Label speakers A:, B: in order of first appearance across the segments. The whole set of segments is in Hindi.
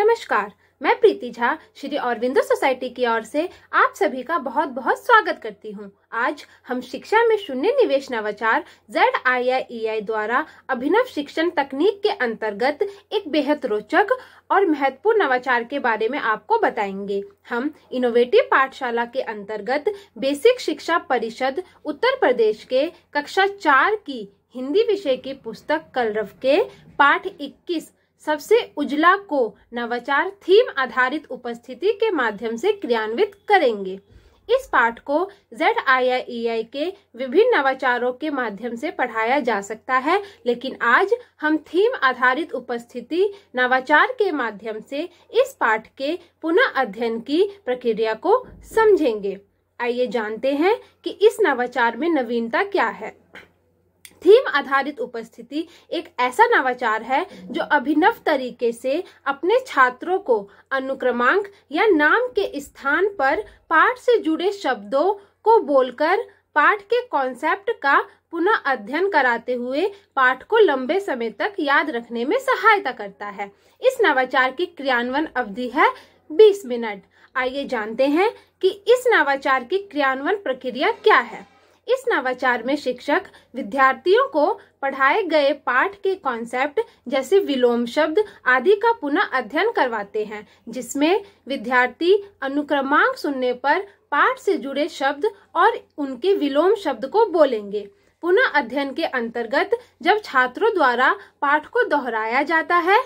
A: नमस्कार मैं प्रीति झा श्री और सोसाइटी की ओर से आप सभी का बहुत बहुत स्वागत करती हूँ आज हम शिक्षा में शून्य निवेश नवाचार जेड आई आई आई द्वारा अभिनव शिक्षण तकनीक के अंतर्गत एक बेहद रोचक और महत्वपूर्ण नवाचार के बारे में आपको बताएंगे हम इनोवेटिव पाठशाला के अंतर्गत बेसिक शिक्षा परिषद उत्तर प्रदेश के कक्षा चार की हिंदी विषय की पुस्तक कलरव के पाठ इक्कीस सबसे उजला को नवाचार थीम आधारित उपस्थिति के माध्यम से क्रियान्वित करेंगे इस पाठ को जेड आई e के विभिन्न नवाचारों के माध्यम से पढ़ाया जा सकता है लेकिन आज हम थीम आधारित उपस्थिति नवाचार के माध्यम से इस पाठ के पुनः अध्ययन की प्रक्रिया को समझेंगे आइए जानते हैं कि इस नवाचार में नवीनता क्या है थीम आधारित उपस्थिति एक ऐसा नवाचार है जो अभिनव तरीके से अपने छात्रों को अनुक्रमांक या नाम के स्थान पर पाठ से जुड़े शब्दों को बोलकर पाठ के कॉन्सेप्ट का पुनः अध्ययन कराते हुए पाठ को लंबे समय तक याद रखने में सहायता करता है इस नवाचार की क्रियान्वयन अवधि है 20 मिनट आइए जानते हैं कि इस नवाचार की क्रियान्वयन प्रक्रिया क्या है इस नवाचार में शिक्षक विद्यार्थियों को पढ़ाए गए पाठ के कॉन्सेप्ट जैसे विलोम शब्द आदि का पुनः अध्ययन करवाते हैं जिसमें विद्यार्थी अनुक्रमांक सुनने पर पाठ से जुड़े शब्द और उनके विलोम शब्द को बोलेंगे पुनः अध्ययन के अंतर्गत जब छात्रों द्वारा पाठ को दोहराया जाता है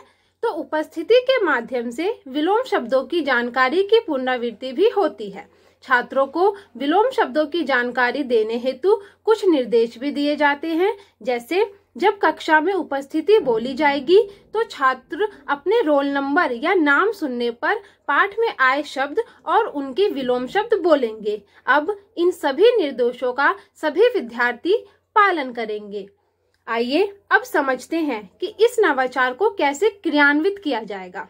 A: तो उपस्थिति के माध्यम से विलोम शब्दों की जानकारी की पुनरावृत्ति भी होती है छात्रों को विलोम शब्दों की जानकारी देने हेतु कुछ निर्देश भी दिए जाते हैं जैसे जब कक्षा में उपस्थिति बोली जाएगी तो छात्र अपने रोल नंबर या नाम सुनने पर पाठ में आए शब्द और उनके विलोम शब्द बोलेंगे अब इन सभी निर्देशों का सभी विद्यार्थी पालन करेंगे आइए अब समझते हैं कि इस नवाचार को कैसे क्रियान्वित किया जाएगा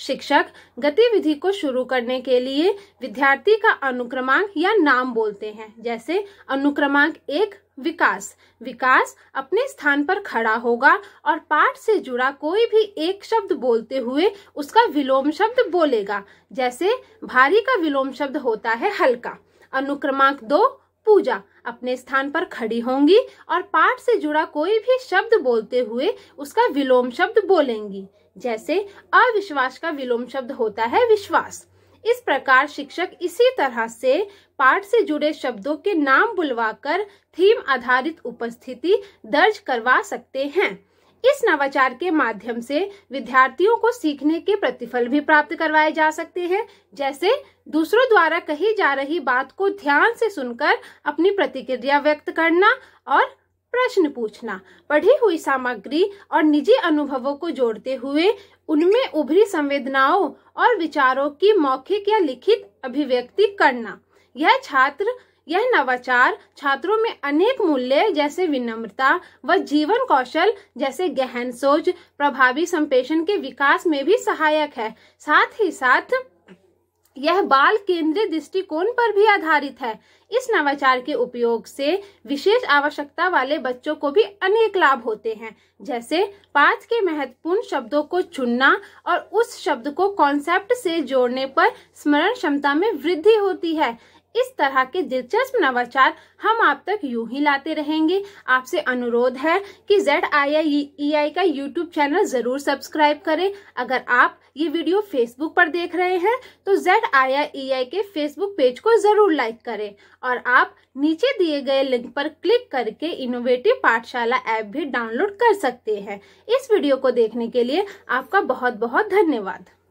A: शिक्षक गतिविधि को शुरू करने के लिए विद्यार्थी का अनुक्रमांक या नाम बोलते हैं जैसे अनुक्रमांक एक विकास विकास अपने स्थान पर खड़ा होगा और पाठ से जुड़ा कोई भी एक शब्द बोलते हुए उसका विलोम शब्द बोलेगा जैसे भारी का विलोम शब्द होता है हल्का अनुक्रमांक दो पूजा अपने स्थान पर खड़ी होंगी और पाठ से जुड़ा कोई भी शब्द बोलते हुए उसका विलोम शब्द बोलेंगी जैसे अविश्वास का विलोम शब्द होता है विश्वास इस प्रकार शिक्षक इसी तरह से पाठ से जुड़े शब्दों के नाम बुलवाकर थीम आधारित उपस्थिति दर्ज करवा सकते हैं इस नवाचार के माध्यम से विद्यार्थियों को सीखने के प्रतिफल भी प्राप्त करवाए जा सकते हैं जैसे दूसरों द्वारा कही जा रही बात को ध्यान से सुनकर अपनी प्रतिक्रिया व्यक्त करना और प्रश्न पूछना पढ़ी हुई सामग्री और निजी अनुभवों को जोड़ते हुए उनमें उभरी संवेदनाओं और विचारों की मौखिक या लिखित अभिव्यक्ति करना यह छात्र यह नवाचार छात्रों में अनेक मूल्य जैसे विनम्रता व जीवन कौशल जैसे गहन सोच प्रभावी संप्रेषण के विकास में भी सहायक है साथ ही साथ यह बाल केंद्रित दृष्टिकोण पर भी आधारित है इस नवाचार के उपयोग से विशेष आवश्यकता वाले बच्चों को भी अनेक लाभ होते हैं जैसे पाठ के महत्वपूर्ण शब्दों को चुनना और उस शब्द को कॉन्सेप्ट से जोड़ने पर स्मरण क्षमता में वृद्धि होती है इस तरह के दिलचस्प नवाचार हम आप तक यूं ही लाते रहेंगे आपसे अनुरोध है कि जेड आई आई आई का यूट्यूब चैनल जरूर सब्सक्राइब करें अगर आप ये वीडियो फेसबुक पर देख रहे हैं तो जेड आई आई आई के फेसबुक पेज को जरूर लाइक करें और आप नीचे दिए गए लिंक पर क्लिक करके इनोवेटिव पाठशाला ऐप भी डाउनलोड कर सकते हैं इस वीडियो को देखने के लिए आपका बहुत बहुत धन्यवाद